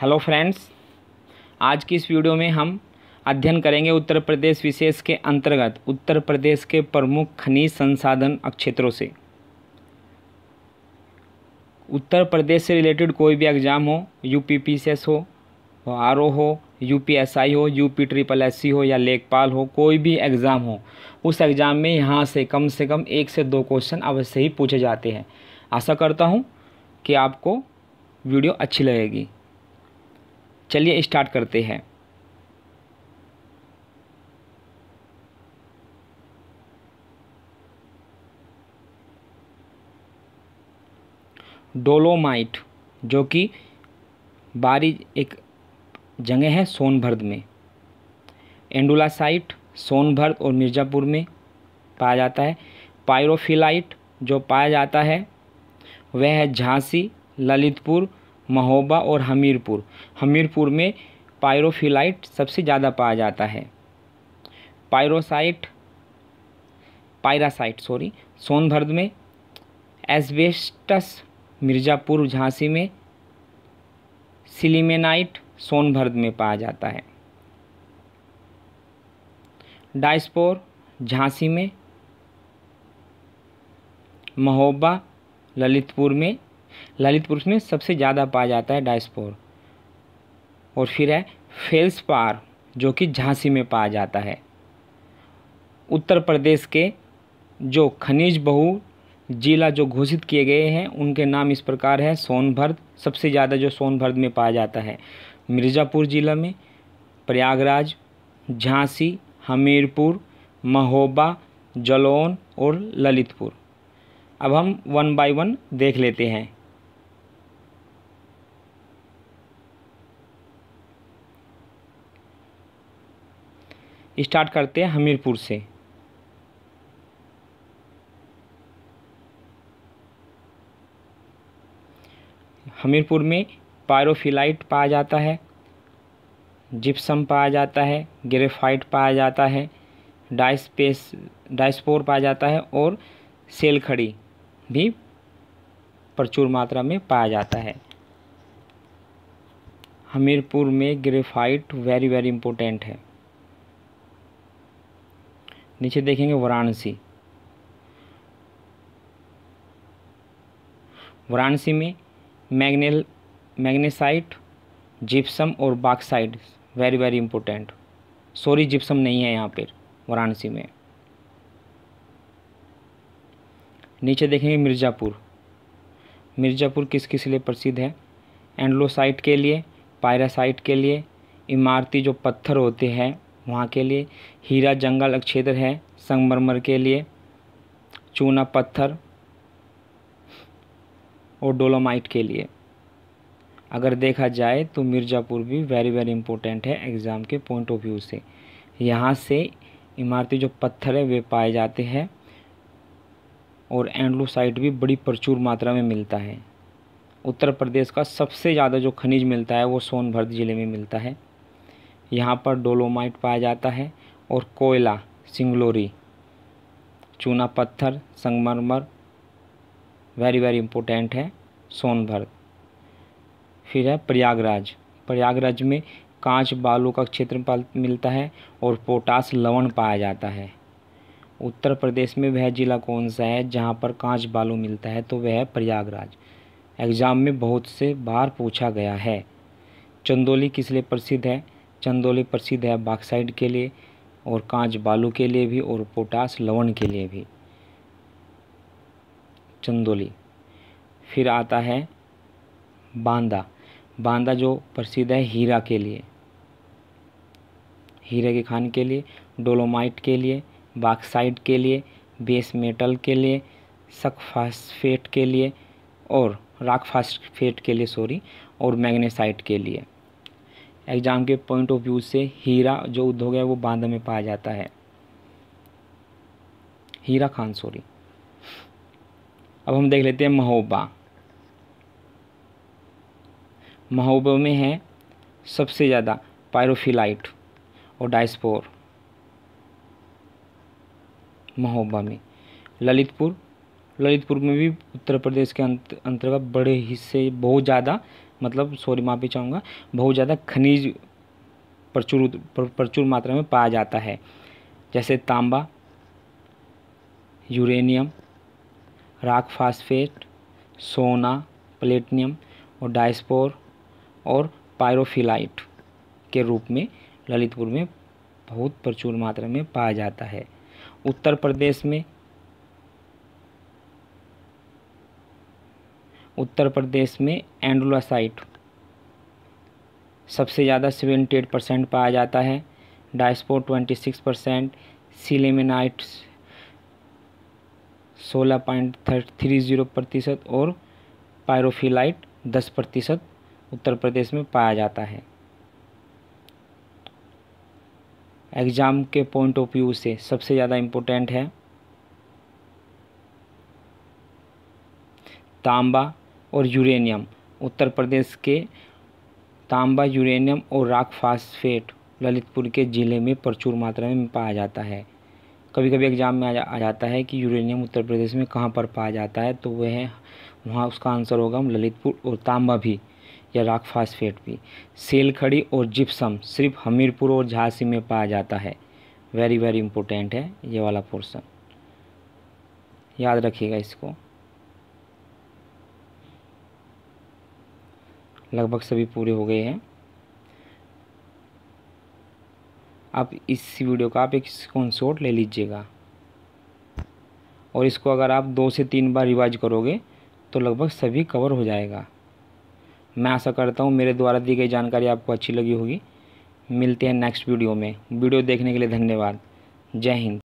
hello friends आज की इस वीडियो में हम अध्ययन करेंगे उत्तर प्रदेश विशेष के अंतर्गत उत्तर प्रदेश के प्रमुख खनिज संसाधन क्षेत्रों से उत्तर प्रदेश से रिलेटेड कोई भी एग्ज़ाम हो U P P C S हो आर ओ हो यू पी एस आई हो U P triple S C हो या लेखपाल हो कोई भी एग्ज़ाम हो उस एग्ज़ाम में यहाँ से कम से कम एक से दो क्वेश्चन अवश्य ही पूछे जाते हैं आशा करता हूँ कि आपको वीडियो अच्छी लगेगी चलिए स्टार्ट करते हैं डोलोमाइट जो कि बारी एक जगह है सोनभद्र में एंडुलासाइट सोनभद्र और मिर्ज़ापुर में पाया जाता है पायरोफिलाइट जो पाया जाता है वह है झांसी ललितपुर महोबा और हमीरपुर हमीरपुर में पायरोफिलाइट सबसे ज़्यादा पाया जाता है पायरोसाइट पायरासाइट सॉरी सोनभद्र में एसबेस्टस मिर्ज़ापुर झांसी में सिलीमेनाइट सोनभद्र में पाया जाता है डाइस्पोर झांसी में महोबा ललितपुर में ललित पुरुष में सबसे ज़्यादा पाया जाता है डायस्पोर और फिर है फेल्सपार जो कि झांसी में पाया जाता है उत्तर प्रदेश के जो खनिज बहु जिला जो घोषित किए गए हैं उनके नाम इस प्रकार है सोनभद्र सबसे ज़्यादा जो सोनभद्र में पाया जाता है मिर्ज़ापुर ज़िला में प्रयागराज झांसी हमीरपुर महोबा जलौन और ललितपुर अब हम वन बाय वन देख लेते हैं स्टार्ट करते हैं हमीरपुर से हमीरपुर में पायरोफिलाइट पाया जाता है जिप्सम पाया जाता है ग्रेफाइट पाया जाता है डाइस्पेस डाइस्पोर पाया जाता है और सेल खड़ी भी प्रचुर मात्रा में पाया जाता है हमीरपुर में ग्रेफाइट वेरी वेरी इम्पोर्टेंट है नीचे देखेंगे वाराणसी वाराणसी में मैग्नेल मैग्नेसाइट जिप्सम और bauxite very very important sorry gypsum नहीं है यहाँ पर वाराणसी में नीचे देखेंगे मिर्ज़ापुर मिर्ज़ापुर किस किस लिए प्रसिद्ध है एंडलोसाइट के लिए पायरासाइट के लिए इमारती जो पत्थर होते हैं वहाँ के लिए हीरा जंगल क्षेत्र है संगमरमर के लिए चूना पत्थर और डोलोमाइट के लिए अगर देखा जाए तो मिर्ज़ापुर भी वेरी वेरी इंपॉर्टेंट है एग्ज़ाम के पॉइंट ऑफ व्यू से यहाँ से इमारती जो पत्थर है वे पाए जाते हैं और एंडलोसाइट भी बड़ी प्रचुर मात्रा में मिलता है उत्तर प्रदेश का सबसे ज़्यादा जो खनिज मिलता है वो सोनभद्र ज़िले में मिलता है यहाँ पर डोलोमाइट पाया जाता है और कोयला सिंगलोरी चूना पत्थर संगमरमर वेरी वेरी इम्पोर्टेंट है सोनभद्र फिर है प्रयागराज प्रयागराज में कांच बालू का क्षेत्र मिलता है और पोटास लवण पाया जाता है उत्तर प्रदेश में वह जिला कौन सा है जहाँ पर कांच बालू मिलता है तो वह है प्रयागराज एग्ज़ाम में बहुत से बार पूछा गया है चंदोली किस लिए प्रसिद्ध है चंदोली प्रसिद्ध है बाक्साइड के लिए और कांच बालू के लिए भी और पोटास लवण के लिए भी चंदोली फिर आता है बांदा बांदा जो प्रसिद्ध है हीरा के लिए हीरे के खान के लिए डोलोमाइट के लिए बाक्साइड के लिए बेस मेटल के लिए सक फास्फेट के लिए और राख फास्फेट के लिए सॉरी और मैग्नेसाइट के लिए एग्ज़ाम के पॉइंट ऑफ व्यू से हीरा जो उद्योग है वो बांदा में पाया जाता है हीरा खान सॉरी अब हम देख लेते हैं महोबा महोबा में है सबसे ज़्यादा पायरोफिलाइट और डाइस्पोर महोबा में ललितपुर ललितपुर में भी उत्तर प्रदेश के अंतर्गत बड़े हिस्से बहुत ज़्यादा मतलब सॉरी माफी चाहूँगा बहुत ज़्यादा खनिज प्रचुर प्रचुर मात्रा में पाया जाता है जैसे तांबा यूरेनियम राख फास्फेट सोना प्लेटिनियम और डाइस्पोर और पायरोफिलाइट के रूप में ललितपुर में बहुत प्रचुर मात्रा में पाया जाता है उत्तर प्रदेश में उत्तर प्रदेश में एंडोलासाइट सबसे ज़्यादा सेवेंटी एट परसेंट पाया जाता है diaspore twenty six percent sillimanites सोलह पॉइंट थ्री जीरो प्रतिशत और पायरोफिलाइट दस प्रतिशत उत्तर प्रदेश में पाया जाता है एग्ज़ाम के पॉइंट ऑफ व्यू से सबसे ज़्यादा इम्पोर्टेंट है तांबा और यूरेनियम उत्तर प्रदेश के तांबा यूरेनियम और राख फास्फेट ललितपुर के ज़िले में प्रचुर मात्रा में पाया जाता है कभी कभी एग्ज़ाम में आ, जा, आ जाता है कि यूरेनियम उत्तर प्रदेश में कहाँ पर पाया जाता है तो वह है वहाँ उसका आंसर होगा ललितपुर और तांबा भी या राख फास्फेट भी सेल खड़ी और जिप्सम सिर्फ हमीरपुर और झांसी में पाया जाता है वेरी वेरी इंपॉर्टेंट है ये वाला पोर्सन याद रखिएगा इसको लगभग सभी पूरे हो गए हैं आप इस वीडियो का आप एक स्क्रीनशॉट ले लीजिएगा और इसको अगर आप दो से तीन बार रिवाइज करोगे तो लगभग सभी कवर हो जाएगा मैं आशा करता हूँ मेरे द्वारा दी गई जानकारी आपको अच्छी लगी होगी मिलते हैं नेक्स्ट वीडियो में वीडियो देखने के लिए धन्यवाद जय हिंद